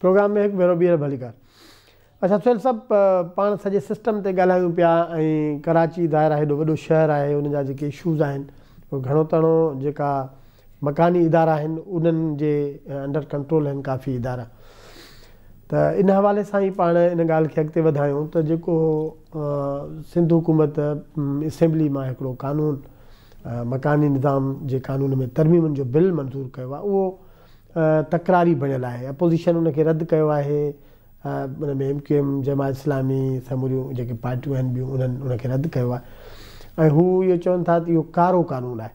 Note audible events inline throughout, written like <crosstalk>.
Programme में हिकु भेरो ॿीहर भली कर अच्छा सुल सभु पाण सॼे सिस्टम ते ॻाल्हायूं पिया ऐं कराची इदारा हेॾो वॾो शहरु आहे हुन जा जेके इशूज़ आहिनि उहे घणो तणो जेका मकानी इदारा आहिनि उन्हनि जे अंडर कंट्रोल आहिनि काफ़ी इदारा त इन हवाले सां ई पाण इन ॻाल्हि खे अॻिते वधायूं त जेको सिंध हुकूमत असेंबली मां हिकिड़ो कानून मकानी निज़ाम जे क़ानून में तरमीमनि जो बिल मंज़ूरु कयो आहे उहो तकरारी बणियल आहे अपोज़िशन उनखे रद्द कयो आहे उनमें एम क्यू एम जमा इस्लामी समूरियूं जेके पार्टियूं आहिनि ॿियूं उन्हनि उनखे रदि कयो आहे ऐं हू इहो चवनि था त इहो कारो कानून आहे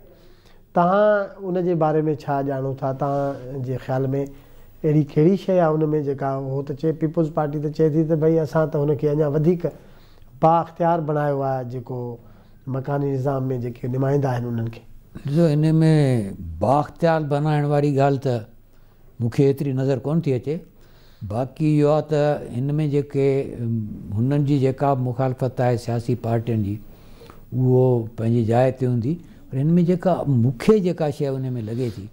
तव्हां उन जे बारे में छा ॼाणो था तव्हां ख़्याल में अहिड़ी कहिड़ी शइ आहे उन में जेका उहो त चए पीपुल्स पार्टी त चए थी त भई असां त हुनखे अञा वधीक बा अख़्तियार बणायो आहे जेको मकानी निज़ाम में जेके निमाईंदा आहिनि उन्हनि खे ॾिसो हिन में बाख़्तियार बणाइण वारी ॻाल्हि त मूंखे हेतिरी नज़र कोन थी अचे बाक़ी इहो आहे त हिन में जेके हुननि जी जेका बि मुखालफ़त आहे सियासी पार्टियुनि जी उहो पंहिंजी जाइ ते हूंदी पर हिन में जेका मूंखे जेका शइ हुन में लॻे थी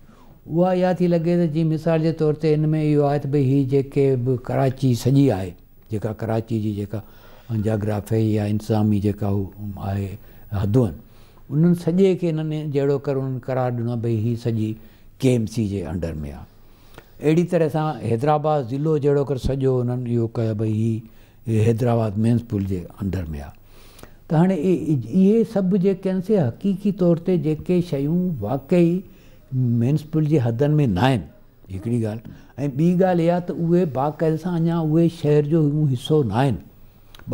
उहा इहा थी लॻे त जीअं मिसाल जे तौर ते हिन में इहो आहे त भई हीअ जेके बि कराची सॼी आहे जेका कराची जी जेका जाग्राफी या इंतिज़ामी जेका उ आहे हदूं आहिनि उन्हनि सॼे खे हिननि जहिड़ो कर उन्हनि करार ॾिनो आहे भई हीअ सॼी के एम सी जे अंडर में आहे अहिड़ी तरह सां हैदराबाद ज़िलो जहिड़ो करे सॼो उन्हनि इहो कयो भई ही हैदराबाद मेन्स पुल जे अंदरि में आहे त हाणे इहे सभु जेके आहिनि से हक़ीक़ी तौर ते जेके शयूं वाक़ई मेन्स पुल जे हदनि में न आहिनि हिकिड़ी ॻाल्हि ऐं ॿी ॻाल्हि इहा त उहे बाक़ाइदे सां अञा उहे शहर जो हिसो न आहिनि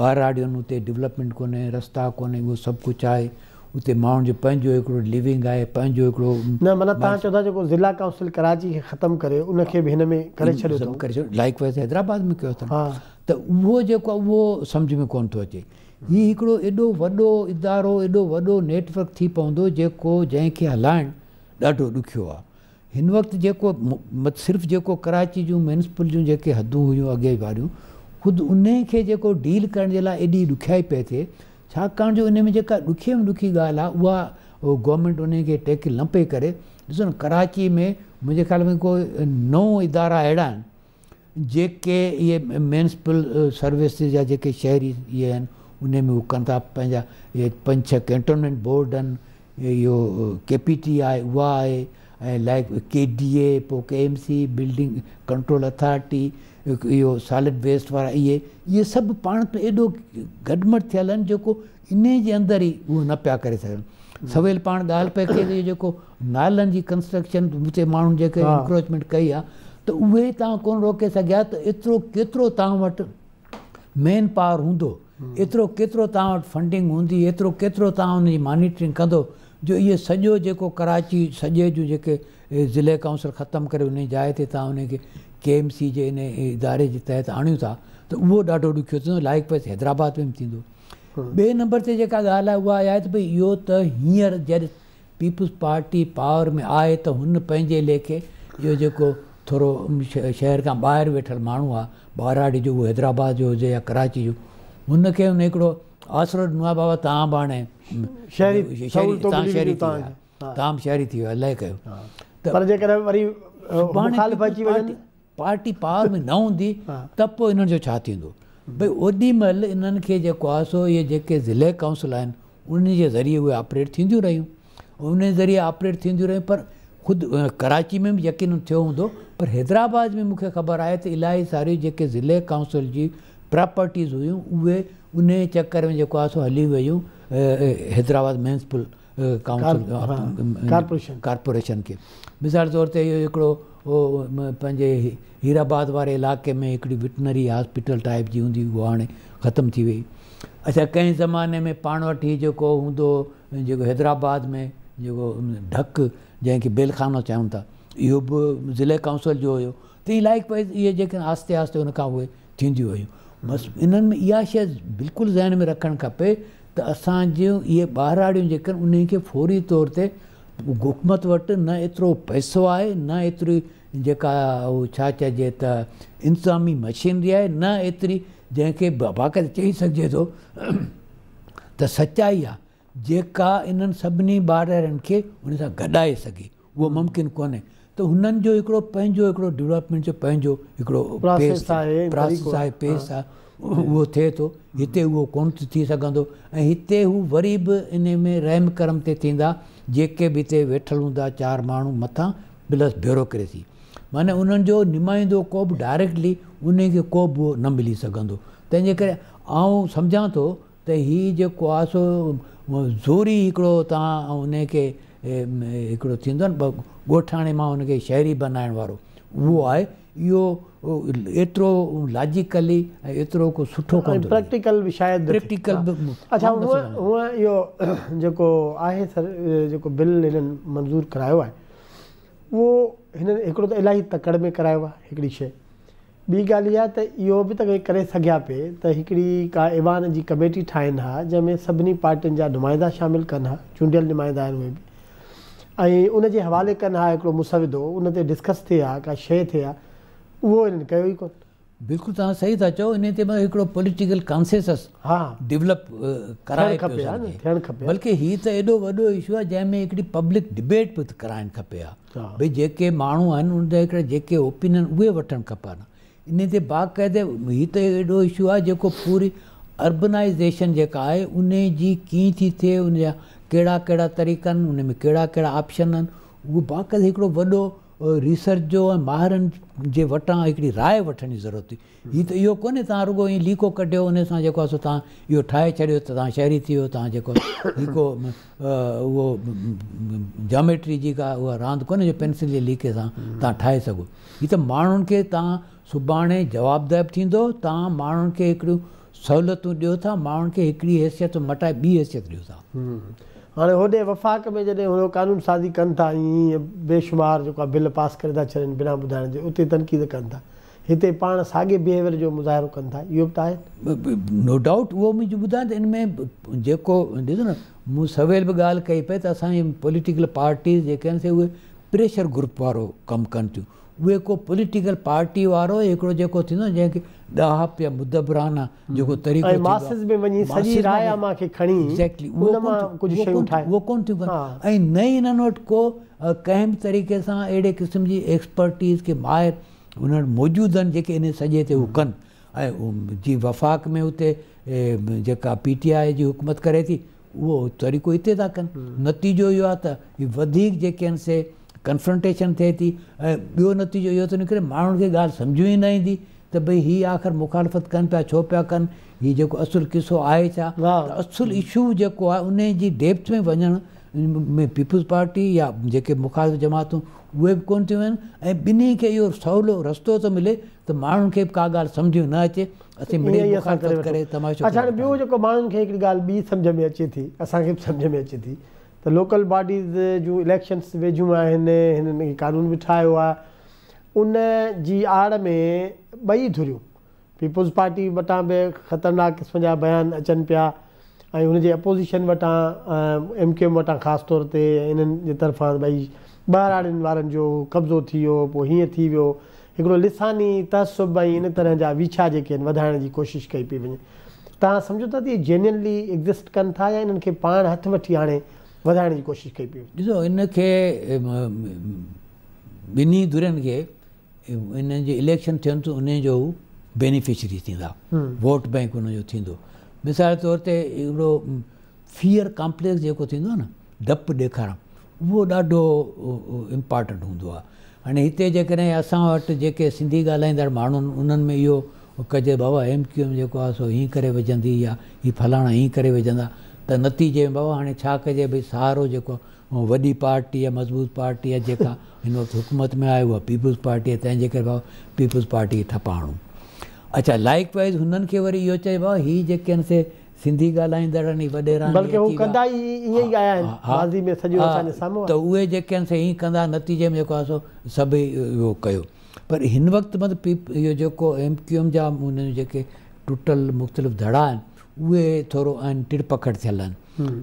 ॿार आड़ियूं हुते डेवलपमेंट कोन्हे रस्ता कोन्हे उहो सभु कुझु आहे उते माण्हुनि जो पंहिंजो हिकिड़ो लिविंग आहे पंहिंजो हिकिड़ो न मतिलबु तव्हां चवंदा जेको ज़िला काउंसिल कराची खे ख़तमु करे उनखे बि हिन में करे छॾियो करे छॾियो लाइक वाइज़ हैदराबाद में कयो अथनि त उहो जेको आहे उहो सम्झ में कोन थो अचे हीउ हिकिड़ो एॾो वॾो इदारो एॾो वॾो नेटवर्क थी पवंदो जेको जंहिंखे हलाइणु ॾाढो ॾुखियो आहे हिन वक़्तु जेको सिर्फ़ु जेको कराची जूं म्यूनिसिपल जूं जेके हदूं हुयूं अॻे वारियूं ख़ुदि उन खे जेको डील करण जे लाइ एॾी ॾुखियाई पई थिए છાક કણ જો ઇને મે જે કા દુખે દુખી ગાલા વો ગવર્નમેન્ટ ઉને કે ટેક લંપે કરે દસન કરાચી મે મુજે ખ્યાલ મે કોઈ નો ઇદારા એડા જે કે ય મ્યુનિસિપલ સર્વિસીસ જા જે કે શહેરી ય હે ઉને મે કંદા પંજા ય પંચ કે કેન્ટોનેમેન્ટ બોર્ડન યો કેપીટીઆઈ વો આય लाइक के डी ए पोइ K M C building control authority इहो सॉलिड वेस्ट वारा इहे इहे सभु पाण एॾो गॾमट थियल आहिनि जेको इन जे अंदरि ई उहो न पिया करे सघनि सवेल पाण ॻाल्हि पई के जेको नालनि जी कंस्ट्रक्शन हुते माण्हुनि जेके इंक्रोचमेंट कई आहे त उहे तव्हां कोन रोके सघिया त एतिरो केतिरो तव्हां वटि मेन पावर हूंदो एतिरो केतिरो तव्हां वटि फंडिंग हूंदी एतिरो केतिरो तव्हां हुनजी मॉनिटरिंग कंदो जो इहो सॼो जेको कराची सॼे जो जेके ज़िले काउंसिल ख़तमु करे उन जाइ ते तव्हां उनखे के एम सी जे इन इदारे जे तहत आणियूं था त उहो ॾाढो ॾुखियो थींदो लाइक़ु हैदराबाद में बि थींदो ॿिए नंबर ते जेका ॻाल्हि आहे उहा आहे त भई इहो त हींअर जॾहिं पार्टी पावर में आहे त हुन पंहिंजे लेखे इहो जेको थोरो शहर खां ॿाहिरि वेठल माण्हू आहे ॿारड़ी जो उहो हैदराबाद जो हुजे या कराची जो हुनखे हुन आसरो ॾिनो आहे बाबा तव्हां बि हाणे तव्हां बि शहरी थी वियो अलाए कयो पार्टी पावर में न हूंदी त पोइ हिननि जो छा थींदो भई ओॾीमहिल इन्हनि खे जेको आहे सो इहे जेके ज़िले काउंसिल आहिनि उन जे ज़रिए उहे ऑपरेट थींदियूं रहियूं उन जे ज़रिए ऑपरेट थींदियूं रहियूं पर ख़ुदि कराची में बि यकीन थियो हूंदो पर हैदराबाद में मूंखे ख़बर आहे त इलाही सारी जेके ज़िले काउंसिल जी प्रॉपर्टीज़ हुयूं उहे उन चकर में जेको आहे सो हली वियूं हैदराबाद म्यूनसिपल काउंसिल कारपोरेशन खे मिसाल तौर ते इहो हिकिड़ो उहो पंहिंजे हीराबाद वारे इलाइक़े में हिकिड़ी विटनरी हॉस्पिटल टाइप जी हूंदी हुई उहो हाणे ख़तमु थी वई अच्छा कंहिं ज़माने में पाण वटि ई जेको हूंदो जेको हैदराबाद में जेको ढक जंहिंखे बेलखानो चाहियूं था इहो बि ज़िले काउंसिल जो हुयो त इलाही इहे जेके आस्ते आस्ते खां उहे थींदियूं हुयूं बसि इन्हनि में इहा शइ बिल्कुलु ज़हन में रखणु खपे त असांजो इहे ॿारड़ियूं जेके आहिनि उन्हनि खे फौरी तौर ते गुखमत वटि न एतिरो पैसो आहे न एतिरी जेका छा चइजे त इंतज़ामी मशीनरी आहे न एतिरी जंहिंखे बाक़ी चई सघिजे थो त सचाई आहे जेका इन्हनि सभिनी ॿारनि खे उन सां गॾाए सघे उहो मुमकिन कोन्हे त हुननि जो हिकिड़ो पंहिंजो हिकिड़ो डेवलपमेंट जो पंहिंजो हिकिड़ो प्रोसेस आहे पेस आहे उहो थिए थो हिते उहो कोन थी सघंदो ऐं हिते हू वरी बि इन में रहम करम ते थींदा जेके बि हिते वेठल हूंदा चारि माण्हू मथां प्लस ब्यूरोक्रेसी माना उन्हनि जो निमाईंदो को बि डायरेक्टली उन खे को बि उहो न मिली सघंदो तंहिंजे करे आऊं सम्झां थो त हीउ जेको आहे सो ज़ोरी हिकिड़ो तव्हां उनखे हिकिड़ो थींदो आहे ॻोठाणे मां हुनखे शहरी बनाइण वारो उहो आहे इहो एतिरो लॉजिकली ऐं एतिरो को सुठो कोन्हे प्रैक्टिकल बि शायदि प्रैक्टिकल बि अच्छा उहो उहो इहो जेको आहे सर जेको बिल हिननि मंज़ूरु करायो आहे उहो हिन हिकिड़ो त इलाही तकड़ि में करायो आहे हिकिड़ी शइ ॿी ॻाल्हि इहा त इहो बि त भई करे सघिया पिए त हिकिड़ी का ईवान जी कमेटी ठाहिनि हा जंहिंमें सभिनी पार्टियुनि जा नुमाइंदा शामिलु कनि हा चूंडियल नुमाइंदा आहिनि उहे बि ऐं उनजे हवाले कनि हा हिकिड़ो मुसविदो उन ते डिस्कस थिए थिए का शइ उहो हिननि कयो ई कोन बिल्कुलु तव्हां सही था चओ इन ते मां हिकिड़ो पॉलिटिकल डेवलप कराइणु खपे थियणु खपे बल्कि हीअ त एॾो वॾो इशू आहे जंहिंमें हिकिड़ी पब्लिक डिबेट बि कराइणु खपे हा भई जेके माण्हू आहिनि उन जा हिकिड़ा जेके ओपिनियन उहे वठणु खपनि इन ते बाक़ाइदे हीअ त एॾो इशू आहे जेको पूरी अर्बनाइज़ेशन जेका आहे उन जी कीअं थी थिए उन जा कहिड़ा कहिड़ा तरीक़ा आहिनि उन में कहिड़ा कहिड़ा ऑप्शन आहिनि उहो बाक़ी हिकिड़ो वॾो रिसर्च जो ऐं माहिरनि जे वटां हिकिड़ी राय वठण जी ज़रूरत हुई हीअ त इहो कोन्हे तव्हां रुगो ई लीको कढियो उन सां जेको आहे सो तव्हां इहो ठाहे छॾियो त तव्हां शहरी थी वियो तव्हां जेको <coughs> लीको उहो जॉमेट्री जी का उहा रांदि कोन्हे जो पेंसिल जे लीके सां तव्हां ठाहे सघो हीअ त माण्हुनि खे तव्हां सुभाणे जवाबदह थींदो तव्हां माण्हुनि खे हिकिड़ियूं सहूलियतूं ॾियो था माण्हुनि खे हिकिड़ी हैसियत मटाए ॿी हैसियत ॾियो था हाणे होॾे वफ़ाक़ में जॾहिं हो कानून साज़ी कनि था ईअं बेशुमार जेको आहे बिल पास करे था छॾनि बिना ॿुधाइण जे उते तनक़ीद कनि था हिते पाण साॻे बिहेवियर जो मुज़ाहिरो कनि था इहो बि त आहे नो डाउट उहो मुंहिंजो ॿुधाए त इन में जेको ॾिसो न मूं सवेल बि ॻाल्हि कई पिए त असांजी पॉलिटिकल पार्टीस जेके आहिनि से उहे प्रेशर ग्रुप वारो कमु कनि थियूं उहे को पॉलिटिकल पार्टी वारो हिकिड़ो जैसे थींदो जंहिंखे ॾाह पिया हम्म। तरीक़ो उहो कोन थियूं को कंहिं बि तरीक़े सां अहिड़े क़िस्म की एक्सपर्टीज़ के माहिर हुन वटि मौजूदु इन सजे से हू कनि जी वफ़ाक़ में उत पीटीआई की हुकूमत करे थी उहो तरीक़ो इतने था कन हम्म। नतीजो यो आहे से कंफ्रंटेशन थिए थी ऐं ॿियो नतीजो इहो थो निकिरे माण्हुनि खे ॻाल्हि सम्झी ई न ईंदी त भई हीअ आख़िर मुखालफ़त कनि पिया छो पिया कनि हीउ जेको असुल किसो आहे छा असुल इशू जेको आहे उन जी डेप्थ में वञण में पीपल्स पार्टी या जेके मुखालत जमातूं उहे बि कोन थियूं आहिनि ऐं ॿिन्ही खे इहो सवलो रस्तो थो मिले त माण्हुनि खे बि का ॻाल्हि सम्झी न अचे असीं माण्हुनि खे अचे थी असांखे बि सम्झि में अचे थी त लोकल बॉडीज़ जूं इलेक्शन्स वेझियूं आहिनि हिननि क़ानून बि ठाहियो आहे उन जी आड़ में ॿई धुरियूं पीपुल्स पार्टी वटां बि ख़तरनाक क़िस्म जा बयान अचनि पिया ऐं हुनजे अपोज़िशन वटां एम एम वटां ख़ासि तौर ते हिननि जे तरफ़ां भई ॿारड़नि वारनि जो कब्ज़ो थी वियो पोइ हीअं थी वियो हिकिड़ो लिसानी तहसुबु ऐं इन तरह जा विछा जेके आहिनि वधाइण जी कोशिशि कई पई वञे तव्हां सम्झो था त इहे जैन्यूनली एक्ज़िस्ट कनि था या इन्हनि खे पाण हथु वठी वधाइण जी कोशिशि कई पई ॾिसो इनखे ॿिन्ही दुरनि खे इन जे इलेक्शन थियनि थियूं उन जो बेनिफिशरी थींदा वोट बैंक उनजो थींदो मिसाल तौर ते हिकिड़ो फियर कॉम्प्लेक्स जेको थींदो आहे न डपु ॾेखारणु उहो ॾाढो इंपोर्टेंट हूंदो आहे हाणे हिते जेकॾहिं असां वटि जेके सिंधी ॻाल्हाईंदड़ माण्हू उन्हनि में इहो कजे बाबा एम क्यू एम जेको आहे सो हीअं करे विझंदी या हीअ फलाणा हीअं करे विझंदा त नतीजे में बाबा हाणे छा कजे भई सहारो जेको वॾी पार्टी आहे मज़बूत पार्टी आहे जेका <laughs> हिन वक़्तु हुकूमत में आहे उहा पीपुल्स पार्टी आहे तंहिंजे करे भाउ पीपुल्स पार्टी खे थपा अच्छा लाइक वाइज़ हुननि खे वरी इहो चयो भाऊ हीअ जेके आहिनि से सिंधी ॻाल्हाईंदड़ त उहे जेके आहिनि से हीअं कंदा नतीजे में जेको आहे सो सभई उहो कयो पर हिन वक़्तु मतिलबु पीप इहो जेको एम क्यू एम जा हुन जेके टुटल मुख़्तलिफ़ धड़ा आहिनि उहे थोरो आहिनि टिड़पकड़ थियल आहिनि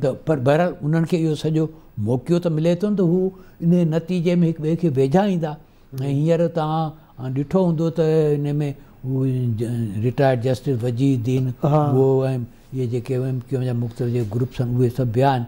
त पर बहरहाल उन्हनि खे इहो सॼो मौक़ो त मिले थो न त हू इन नतीजे में हिकु ॿिए खे वेझा ईंदा ऐं हींअर तव्हां ॾिठो हूंदो त हिन में उहे रिटायर्ड जस्टिस वज़ीदीन उहो ऐं इहे जेके मुख़्तलिफ़ जेके ग्रुप्स आहिनि उहे सभु बि आहिनि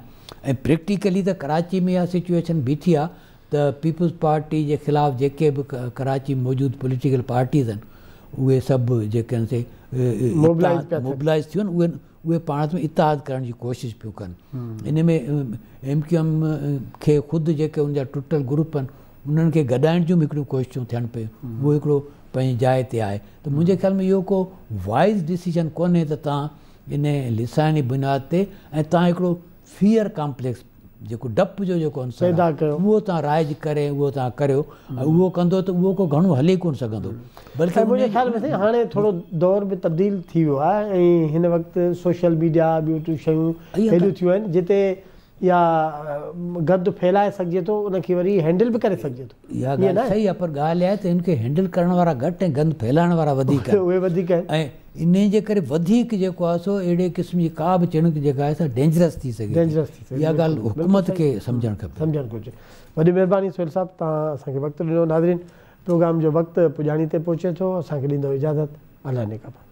ऐं प्रैक्टिकली त कराची में इहा सिचुएशन बीठी आहे त पीपल्स पार्टी जे ख़िलाफ़ु जेके बि कराची मौजूदु पॉलिटिकल पार्टीज़ आहिनि उहे सभु जेके आहिनि से मोबिलाइज़ थियूं आहिनि उहे उहे पाण में इतिहादु करण जी कोशिशि पियूं कनि इन में एम क्यू एम खे ख़ुदि जेके उनजा टुटल ग्रुप आहिनि उन्हनि खे गॾाइण जूं बि हिकिड़ियूं कोशिशूं थियनि पियूं उहो हिकिड़ो पंहिंजी जाइ ते आहे त मुंहिंजे ख़्याल में इहो को वाइज़ डिसीजन कोन्हे त तव्हां इन लिसाइणी बुनियाद ते ऐं तव्हां हिकिड़ो फियर कॉम्प्लेक्स जेको डपु जो जेको आहे सैदा कयो उहो तव्हां राइज़ु करे उहो तव्हां करियो ऐं उहो कंदो त उहो को घणो हली कोन सघंदो बल्कि मुंहिंजे ख़्याल में साईं हाणे थोरो दौर बि तब्दील थी वियो आहे ऐं हिन वक़्तु सोशल मीडिया ॿियूं टीचर शयूं अहिड़ियूं थियूं या गद फैलाए सघिजे थो उनखे वरी हैंडल भी करे सकजे तो या गाल सही है पर गाल है तो इनके हैंडल करण वाला घटि है गंद फैलाइण वारा वधीक <laughs> ऐं इन जे करे वधिक जे को आसो एड़े क़िस्म जी का बि चिणिक जेका आहे डेंजरस थी गाल हुकूमत जो वक्त पुजानी ते पहुचे थो असांखे ॾींदो इजाज़त